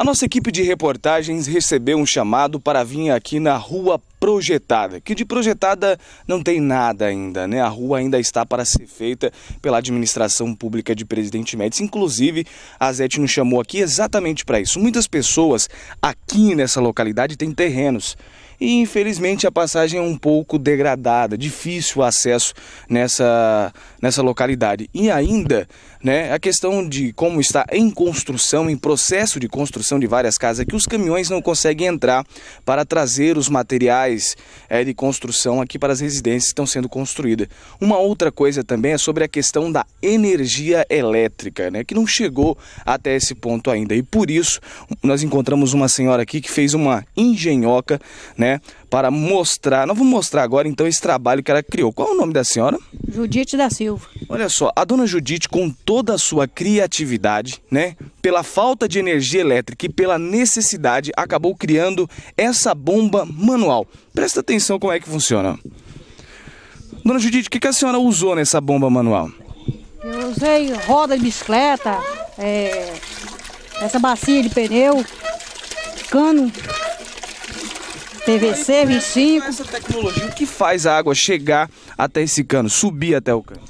A nossa equipe de reportagens recebeu um chamado para vir aqui na Rua Projetada, que de projetada não tem nada ainda, né? A rua ainda está para ser feita pela administração pública de Presidente Médici. Inclusive, a Zete nos chamou aqui exatamente para isso. Muitas pessoas aqui nessa localidade têm terrenos e infelizmente a passagem é um pouco degradada, difícil o acesso nessa, nessa localidade. E ainda né, a questão de como está em construção, em processo de construção de várias casas, é que os caminhões não conseguem entrar para trazer os materiais é, de construção aqui para as residências que estão sendo construídas. Uma outra coisa também é sobre a questão da energia elétrica, né, que não chegou até esse ponto ainda. E por isso nós encontramos uma senhora aqui que fez uma engenhoca, né? né? Para mostrar. Nós vamos mostrar agora então esse trabalho que ela criou. Qual é o nome da senhora? Judite da Silva. Olha só, a dona Judite, com toda a sua criatividade, né? Pela falta de energia elétrica e pela necessidade, acabou criando essa bomba manual. Presta atenção como é que funciona. Dona Judite, o que, que a senhora usou nessa bomba manual? Eu usei roda de bicicleta, é, essa bacia de pneu, cano PVC 25. Essa tecnologia, o que faz a água chegar até esse cano, subir até o cano?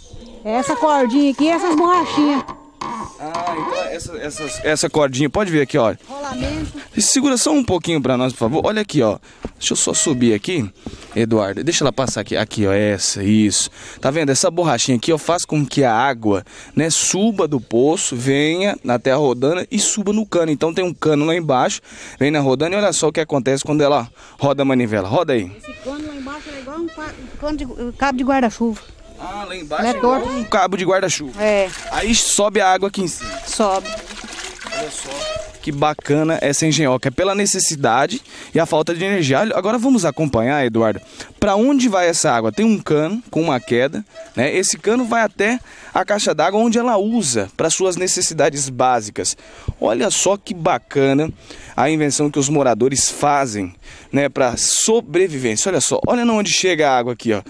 Essa cordinha aqui e essas borrachinhas. Ah, então essa, essa, essa cordinha, pode ver aqui, olha. Rolamento. Segura só um pouquinho pra nós, por favor. Olha aqui, ó. Deixa eu só subir aqui. Eduardo. Deixa ela passar aqui. Aqui, ó, essa, isso. Tá vendo? Essa borrachinha aqui, ó, faz com que a água, né, suba do poço, venha na terra rodana e suba no cano. Então tem um cano lá embaixo, vem na rodana e olha só o que acontece quando ela roda a manivela. Roda aí. Esse cano lá embaixo é igual um, cano de, um cabo de guarda-chuva. Ah, lá embaixo é, é um cabo de guarda-chuva. É. Aí sobe a água aqui em cima. Sobe. Olha só que bacana essa engenhoca. É pela necessidade e a falta de energia. Agora vamos acompanhar, Eduardo, para onde vai essa água? Tem um cano com uma queda, né? Esse cano vai até a caixa d'água onde ela usa para suas necessidades básicas. Olha só que bacana a invenção que os moradores fazem, né, para sobrevivência. Olha só, olha onde chega a água aqui, ó.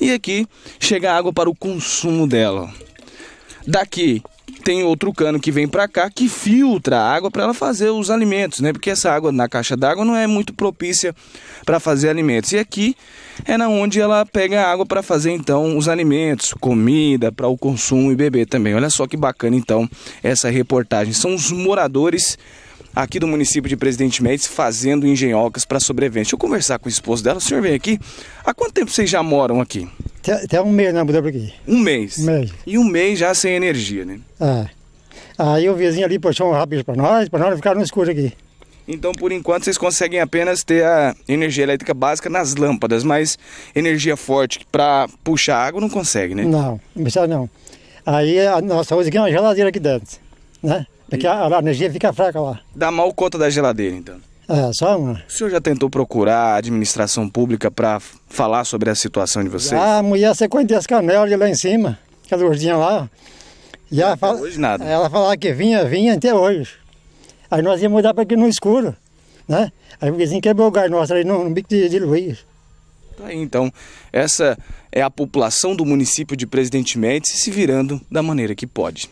E aqui chega a água para o consumo dela. Daqui tem outro cano que vem para cá que filtra a água para ela fazer os alimentos, né? Porque essa água na caixa d'água não é muito propícia para fazer alimentos. E aqui é na onde ela pega a água para fazer então os alimentos, comida para o consumo e beber também. Olha só que bacana então essa reportagem. São os moradores aqui do município de Presidente Médici fazendo engenhocas para sobrevivência. Deixa eu conversar com o esposo dela. O senhor vem aqui. Há quanto tempo vocês já moram aqui? Até um mês não né, mudou para aqui. Um mês? Um mês. E um mês já sem energia, né? É. Aí o vizinho ali puxou um rabicho para nós, para nós não no escuro aqui. Então, por enquanto, vocês conseguem apenas ter a energia elétrica básica nas lâmpadas, mas energia forte para puxar água não consegue, né? Não, não precisa não. Aí a nossa usa aqui é uma geladeira aqui dentro, né? Porque é e... a, a energia fica fraca lá. Dá mal conta da geladeira, então. É, só uma. O senhor já tentou procurar a administração pública para falar sobre a situação de vocês? Ah, a mulher conhece as canelas de lá em cima, aquela gordinha lá. E fala, hoje nada. ela falava que vinha, vinha até hoje. Aí nós íamos mudar para aqui no escuro, né? Aí o vizinho quebrou o gás nosso ali no, no bico de, de Luiz. Tá aí, então, essa é a população do município de Presidente Médici se virando da maneira que pode.